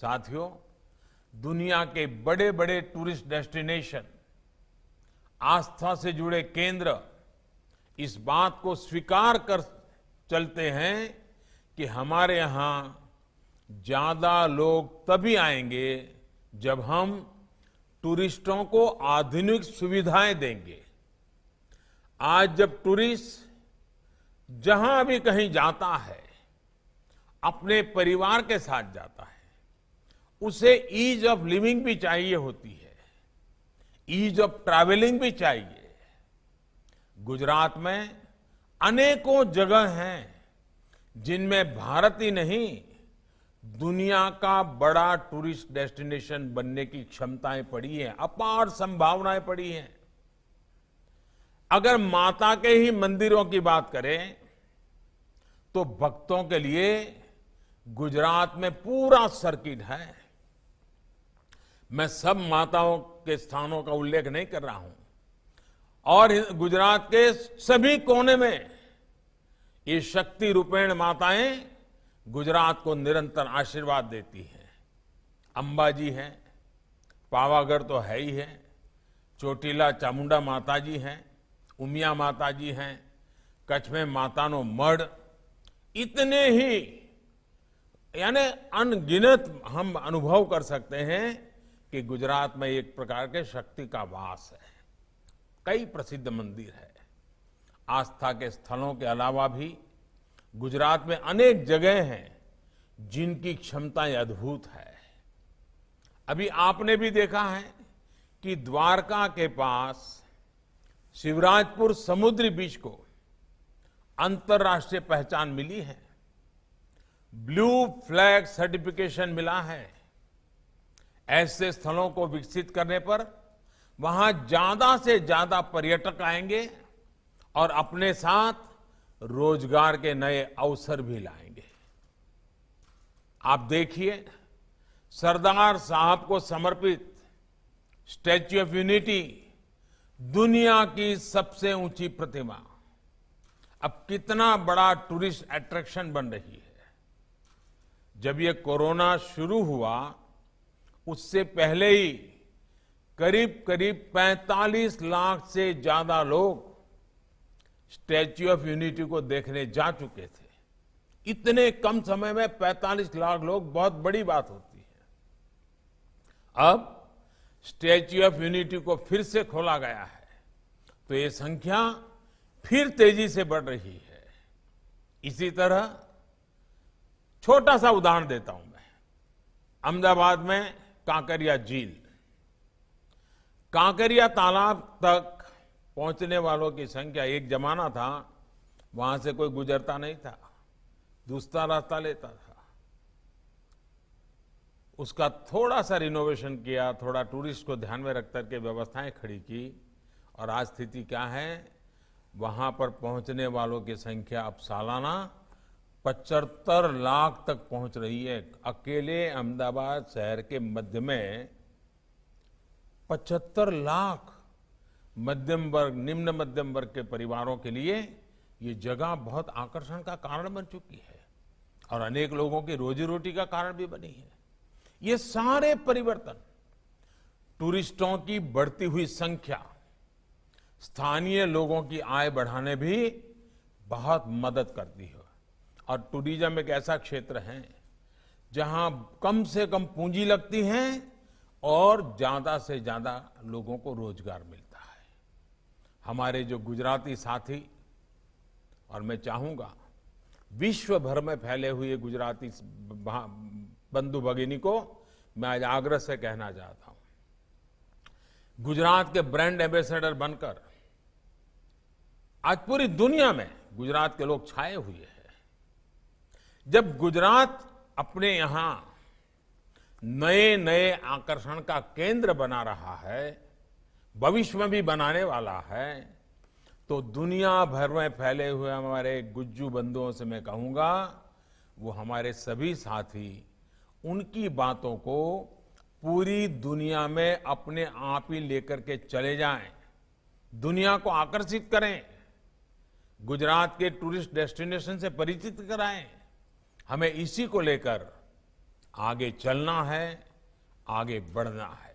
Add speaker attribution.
Speaker 1: साथियों दुनिया के बड़े बड़े टूरिस्ट डेस्टिनेशन आस्था से जुड़े केंद्र इस बात को स्वीकार कर चलते हैं कि हमारे यहाँ ज्यादा लोग तभी आएंगे जब हम टूरिस्टों को आधुनिक सुविधाएं देंगे आज जब टूरिस्ट जहां भी कहीं जाता है अपने परिवार के साथ जाता है उसे ईज ऑफ लिविंग भी चाहिए होती है ईज ऑफ ट्रैवलिंग भी चाहिए गुजरात में अनेकों जगह हैं जिनमें भारत ही नहीं दुनिया का बड़ा टूरिस्ट डेस्टिनेशन बनने की क्षमताएं पड़ी हैं अपार संभावनाएं पड़ी हैं अगर माता के ही मंदिरों की बात करें तो भक्तों के लिए गुजरात में पूरा सर्किट है मैं सब माताओं के स्थानों का उल्लेख नहीं कर रहा हूं और गुजरात के सभी कोने में ये शक्ति रूपेण माताएं गुजरात को निरंतर आशीर्वाद देती हैं अंबाजी जी हैं पावागढ़ तो है ही है चोटीला चामुंडा माता जी हैं उमिया माता जी हैं कच्छ में मातानो मढ़ इतने ही यानी अनगिनत हम अनुभव कर सकते हैं कि गुजरात में एक प्रकार के शक्ति का वास है कई प्रसिद्ध मंदिर है आस्था के स्थलों के अलावा भी गुजरात में अनेक जगह हैं जिनकी क्षमताएं अद्भुत है अभी आपने भी देखा है कि द्वारका के पास शिवराजपुर समुद्री बीच को अंतर्राष्ट्रीय पहचान मिली है ब्लू फ्लैग सर्टिफिकेशन मिला है ऐसे स्थलों को विकसित करने पर वहां ज्यादा से ज्यादा पर्यटक आएंगे और अपने साथ रोजगार के नए अवसर भी लाएंगे आप देखिए सरदार साहब को समर्पित स्टैच्यू ऑफ यूनिटी दुनिया की सबसे ऊंची प्रतिमा अब कितना बड़ा टूरिस्ट अट्रैक्शन बन रही है जब ये कोरोना शुरू हुआ उससे पहले ही करीब करीब 45 लाख से ज्यादा लोग स्टैच्यू ऑफ यूनिटी को देखने जा चुके थे इतने कम समय में 45 लाख लोग बहुत बड़ी बात होती है अब स्टैच्यू ऑफ यूनिटी को फिर से खोला गया है तो ये संख्या फिर तेजी से बढ़ रही है इसी तरह छोटा सा उदाहरण देता हूं मैं अहमदाबाद में कांकरिया झील कांकरिया तालाब तक पहुंचने वालों की संख्या एक जमाना था वहां से कोई गुजरता नहीं था दूसरा रास्ता लेता था उसका थोड़ा सा रिनोवेशन किया थोड़ा टूरिस्ट को ध्यान में रख करके व्यवस्थाएं खड़ी की और आज स्थिति क्या है वहां पर पहुंचने वालों की संख्या अब सालाना पचहत्तर लाख तक पहुंच रही है अकेले अहमदाबाद शहर के मध्य में पचहत्तर लाख मध्यम वर्ग निम्न मध्यम वर्ग के परिवारों के लिए ये जगह बहुत आकर्षण का कारण बन चुकी है और अनेक लोगों की रोजी रोटी का कारण भी बनी है ये सारे परिवर्तन टूरिस्टों की बढ़ती हुई संख्या स्थानीय लोगों की आय बढ़ाने भी बहुत मदद करती है और टूरिज्म एक ऐसा क्षेत्र है जहां कम से कम पूंजी लगती है और ज्यादा से ज्यादा लोगों को रोजगार मिलता है हमारे जो गुजराती साथी और मैं चाहूंगा विश्व भर में फैले हुए गुजराती बंधु भगिनी को मैं आज आग्रह से कहना चाहता हूं गुजरात के ब्रांड एम्बेसडर बनकर आज पूरी दुनिया में गुजरात के लोग छाए हुए हैं जब गुजरात अपने यहां नए नए आकर्षण का केंद्र बना रहा है भविष्य में भी बनाने वाला है तो दुनिया भर में फैले हुए हमारे गुज्जू बंधुओं से मैं कहूंगा वो हमारे सभी साथी उनकी बातों को पूरी दुनिया में अपने आप ही लेकर के चले जाएं दुनिया को आकर्षित करें गुजरात के टूरिस्ट डेस्टिनेशन से परिचित कराएं हमें इसी को लेकर आगे चलना है आगे बढ़ना है